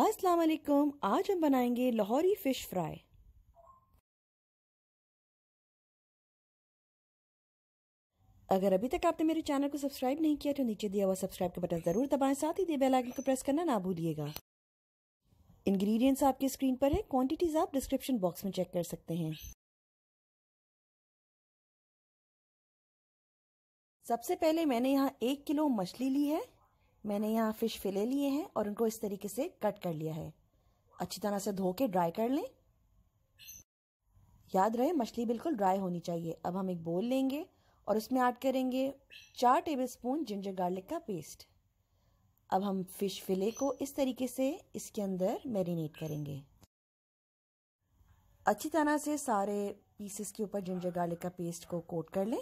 अस्सलाम वालेकुम आज हम बनाएंगे लाहौरी फिश फ्राई अगर अभी तक आपने मेरे चैनल को सब्सक्राइब नहीं किया तो नीचे दिया हुआ सब्सक्राइब का बटन ज़रूर दबाएं साथ ही दिए बेल आइकन को प्रेस करना ना भूलिएगा इंग्रेडिएंट्स आपकी स्क्रीन पर है क्वांटिटीज़ आप डिस्क्रिप्शन बॉक्स में चेक कर सकते हैं सबसे पहले मैंने यहाँ एक किलो मछली ली है मैंने यहाँ फिश फिले लिए हैं और उनको इस तरीके से कट कर लिया है अच्छी तरह से धो के ड्राई कर लें याद रहे मछली बिल्कुल ड्राई होनी चाहिए अब हम एक बोल लेंगे और उसमें ऐड करेंगे चार टेबलस्पून जिंजर गार्लिक का पेस्ट अब हम फिश फिले को इस तरीके से इसके अंदर मैरिनेट करेंगे अच्छी तरह से सारे पीसेस के ऊपर जिंजर गार्लिक का पेस्ट को कोट कर लें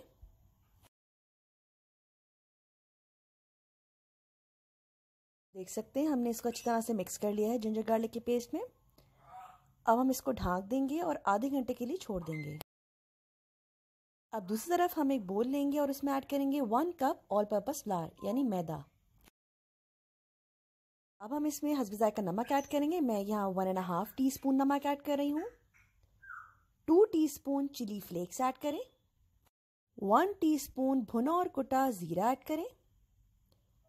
देख सकते हैं हमने इसको अच्छी तरह से मिक्स कर लिया है जिंजर गार्लिक के पेस्ट में अब हम इसको ढाँक देंगे और आधे घंटे के लिए छोड़ देंगे अब दूसरी तरफ हम एक बोल लेंगे और उसमें ऐड करेंगे one cup all purpose flour यानी मैदा अब हम इसमें हसबाई का नमक ऐड करेंगे मैं यहाँ one and half teaspoon नमक ऐड कर रही हूँ two teaspoon chilli flakes add करें वन टी स्पून भुना और कुटा ज़ीरा ऐड करें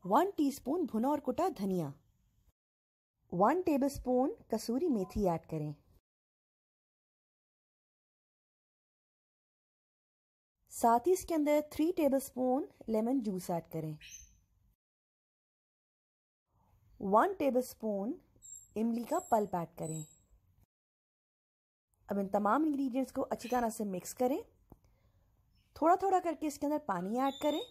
वन टीस्पून भुना और कुटा धनिया वन टेबलस्पून कसूरी मेथी ऐड करें साथ ही इसके अंदर three tablespoon lemon juice add करें वन टेबलस्पून इमली का पल्प ऐड करें अब इन तमाम इंग्रेडिएंट्स को अच्छी तरह से मिक्स करें थोड़ा थोड़ा करके इसके अंदर पानी ऐड करें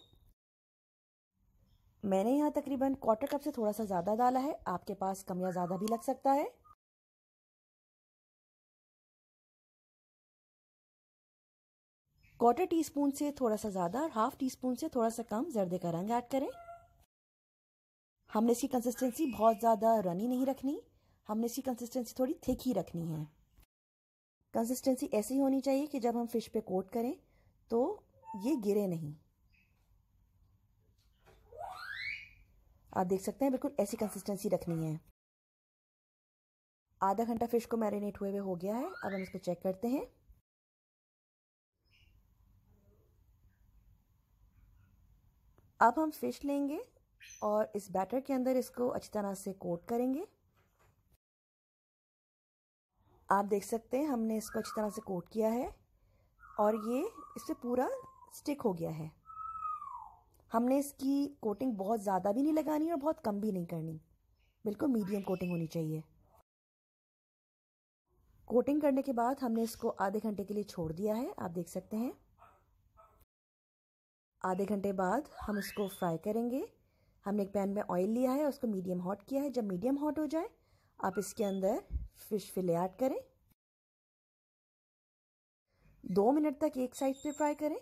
मैंने यहाँ तकरीबन क्वार्टर कप से थोड़ा सा ज़्यादा डाला है आपके पास कम या ज़्यादा भी लग सकता है क्वार्टर टी स्पून से थोड़ा सा ज़्यादा और हाफ टी स्पून से थोड़ा सा कम जर्दे का रंग ऐड करें हमने इसकी कंसिस्टेंसी बहुत ज़्यादा रनी नहीं रखनी हमने इसकी कंसिस्टेंसी थोड़ी थिक ही रखनी है कंसिस्टेंसी ऐसी होनी चाहिए कि जब हम फिश पे कोट करें तो ये गिरे नहीं आप देख सकते हैं बिल्कुल ऐसी कंसिस्टेंसी रखनी है आधा घंटा फिश को मैरिनेट हुए हुए हो गया है अब हम इसको चेक करते हैं अब हम फिश लेंगे और इस बैटर के अंदर इसको अच्छी तरह से कोट करेंगे आप देख सकते हैं हमने इसको अच्छी तरह से कोट किया है और ये इससे पूरा स्टिक हो गया है हमने इसकी कोटिंग बहुत ज़्यादा भी नहीं लगानी और बहुत कम भी नहीं करनी बिल्कुल मीडियम कोटिंग होनी चाहिए कोटिंग करने के बाद हमने इसको आधे घंटे के लिए छोड़ दिया है आप देख सकते हैं आधे घंटे बाद हम इसको फ्राई करेंगे हमने एक पैन में ऑयल लिया है उसको मीडियम हॉट किया है जब मीडियम हॉट हो जाए आप इसके अंदर फिश फिले ऐड करें दो मिनट तक एक साइड पे फ्राई करें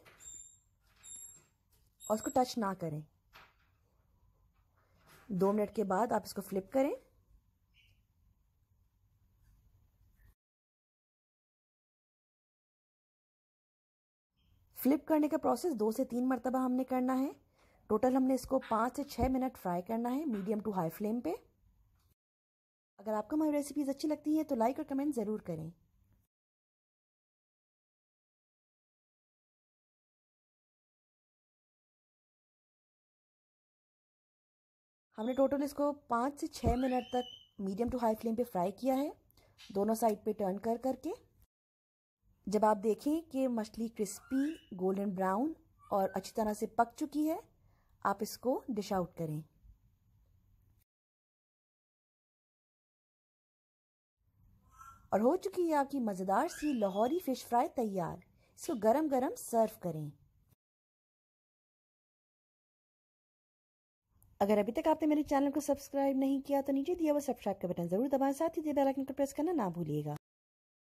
और उसको टच ना करें दो मिनट के बाद आप इसको फ्लिप करें फ्लिप करने का प्रोसेस दो से तीन मरतबा हमने करना है टोटल हमने इसको पाँच से छः मिनट फ्राई करना है मीडियम टू हाई फ्लेम पे अगर आपको हमारी रेसिपीज़ अच्छी लगती हैं तो लाइक और कमेंट ज़रूर करें हमने टोटल इसको पाँच से छः मिनट तक मीडियम टू हाई फ्लेम पे फ्राई किया है दोनों साइड पे टर्न कर करके जब आप देखें कि मछली क्रिस्पी गोल्डन ब्राउन और अच्छी तरह से पक चुकी है आप इसको डिश आउट करें और हो चुकी है आपकी मज़ेदार सी लाहौरी फ़िश फ्राई तैयार इसको गरम गरम सर्व करें अगर अभी तक आपने मेरे चैनल को सब्सक्राइब नहीं किया तो नीचे दिया हुआ सब्सक्राइब का बटन जरूर दबाएं साथ ही बेल आइकन को प्रेस करना ना भूलिएगा